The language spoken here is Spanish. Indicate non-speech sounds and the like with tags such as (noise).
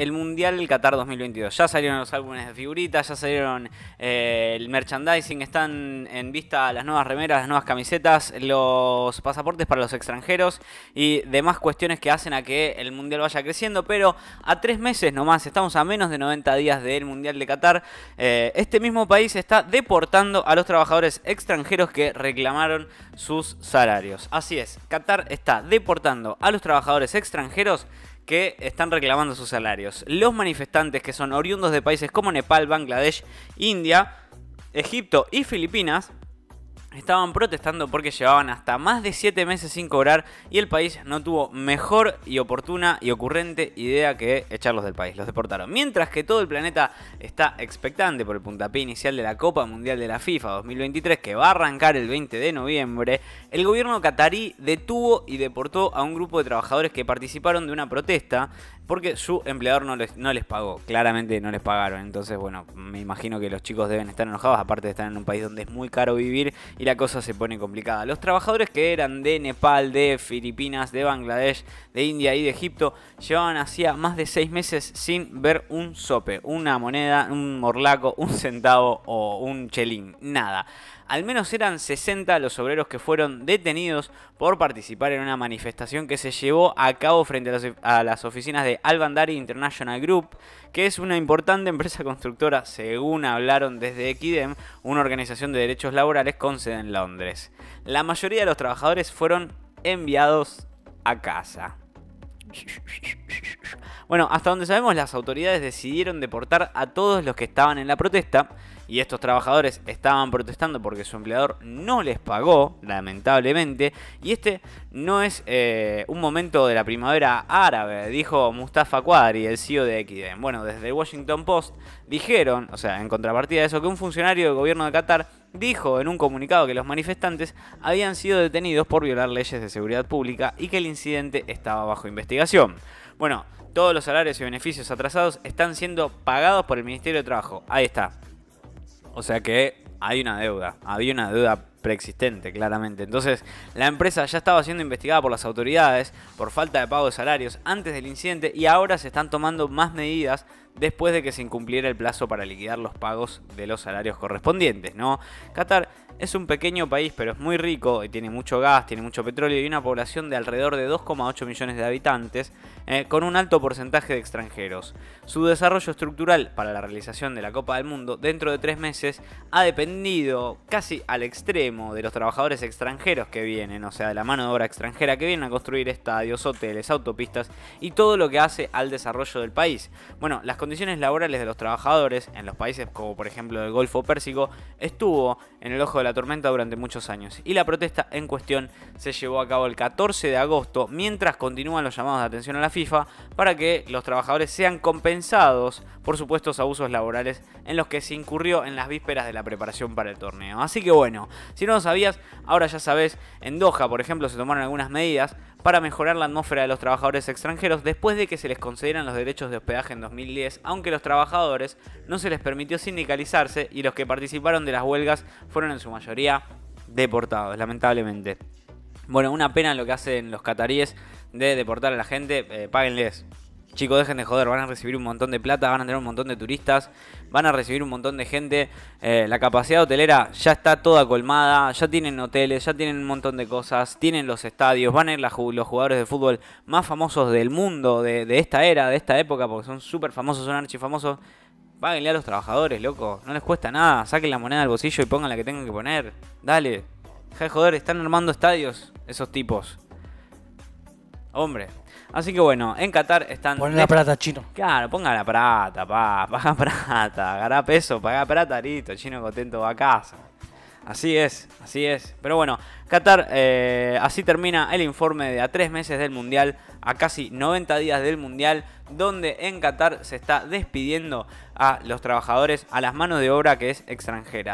el Mundial del Qatar 2022. Ya salieron los álbumes de figuritas, ya salieron eh, el merchandising, están en vista las nuevas remeras, las nuevas camisetas, los pasaportes para los extranjeros y demás cuestiones que hacen a que el Mundial vaya creciendo. Pero a tres meses nomás, estamos a menos de 90 días del Mundial de Qatar, eh, este mismo país está deportando a los trabajadores extranjeros que reclamaron sus salarios. Así es, Qatar está deportando a los trabajadores extranjeros que están reclamando sus salarios. Los manifestantes que son oriundos de países como Nepal, Bangladesh, India, Egipto y Filipinas estaban protestando porque llevaban hasta más de 7 meses sin cobrar y el país no tuvo mejor y oportuna y ocurrente idea que echarlos del país, los deportaron. Mientras que todo el planeta está expectante por el puntapié inicial de la Copa Mundial de la FIFA 2023 que va a arrancar el 20 de noviembre, el gobierno catarí detuvo y deportó a un grupo de trabajadores que participaron de una protesta porque su empleador no les, pagó. Claramente no les pagaron. Entonces, bueno, me imagino que los chicos deben estar enojados. Aparte de estar en un país donde es muy caro vivir y la cosa se pone complicada. Los trabajadores que eran de Nepal, de Filipinas, de Bangladesh, de India y de Egipto llevaban hacía más de seis meses sin ver un sope, una moneda, un morlaco, un centavo o un chelín. Nada al menos eran 60 los obreros que fueron detenidos por participar en una manifestación que se llevó a cabo frente a las, oficinas de Albandari International Group, que es una importante (laughs) empresa constructora, según hablaron desde Equidem, una organización de derechos laborales con sede en Londres. La mayoría de los trabajadores fueron enviados a casa. Bueno, hasta donde sabemos las autoridades decidieron deportar a todos los que estaban en la protesta y estos trabajadores estaban protestando porque su empleador no les pagó, lamentablemente, y este no es eh, un momento de la primavera árabe, dijo Mustafa Quadri, el CEO de Equiden. Bueno, desde el Washington Post dijeron, o sea, en contrapartida de eso, que un funcionario del gobierno de Qatar dijo en un comunicado que los manifestantes habían sido detenidos por violar leyes de seguridad pública y que el incidente estaba bajo investigación. Bueno, todos los salarios y beneficios atrasados están siendo pagados por el Ministerio de Trabajo. Ahí está. O sea que hay una deuda, había una deuda preexistente claramente. Entonces, la empresa ya estaba siendo investigada por las autoridades por falta de pago de salarios antes del incidente y ahora se están tomando más medidas después de que se incumpliera el plazo para liquidar los pagos de los salarios correspondientes, ¿no? Qatar es un pequeño país, pero es muy rico, y tiene mucho gas, tiene mucho petróleo y una población de alrededor de 2,8 millones de habitantes, eh, con un alto porcentaje de extranjeros. Su desarrollo estructural para la realización de la Copa del Mundo dentro de tres meses ha dependido casi al extremo de los trabajadores extranjeros que vienen, o sea, de la mano de obra extranjera que vienen a construir estadios, hoteles, autopistas y todo lo que hace al desarrollo del país. Bueno, las condiciones condiciones laborales de los trabajadores en los países como por ejemplo el Golfo Pérsico estuvo en el ojo de la tormenta durante muchos años y la protesta en cuestión se llevó a cabo el 14 de agosto mientras continúan los llamados de atención a la FIFA para que los trabajadores sean compensados por supuestos abusos laborales en los que se incurrió en las vísperas de la preparación para el torneo. Así que bueno, si no lo sabías, ahora ya sabes, en Doha por ejemplo se tomaron algunas medidas para mejorar la atmósfera de los trabajadores extranjeros después de que se les concedieran los derechos de hospedaje en 2010, aunque los trabajadores no se les permitió sindicalizarse y los que participaron de las huelgas fueron en su mayoría deportados, lamentablemente. Bueno, una pena lo que hacen los cataríes de deportar a la gente, eh, páguenles Chicos, dejen de joder, van a recibir un montón de plata, van a tener un montón de turistas, van a recibir un montón de gente. Eh, la capacidad hotelera ya está toda colmada, ya tienen hoteles, ya tienen un montón de cosas, tienen los estadios, van a ir los jugadores de fútbol más famosos del mundo, de, esta era, de esta época, porque son súper famosos, son archifamosos. Páguenle a los trabajadores, loco, no les cuesta nada, saquen la moneda del bolsillo y pongan la que tengan que poner. Dale, dejen de joder, están armando estadios esos tipos. Hombre. Así que bueno, en Qatar están. Pon la plata, chino. Claro, ponga la plata, pa. (laughs) Paga plata. agarra peso, paga plata, Chino contento va a casa. Así es, así es. Pero bueno, Qatar, eh, así termina el informe de a tres meses del Mundial, a casi 90 días del Mundial, donde en Qatar se está despidiendo a los trabajadores a las manos de obra que es extranjera.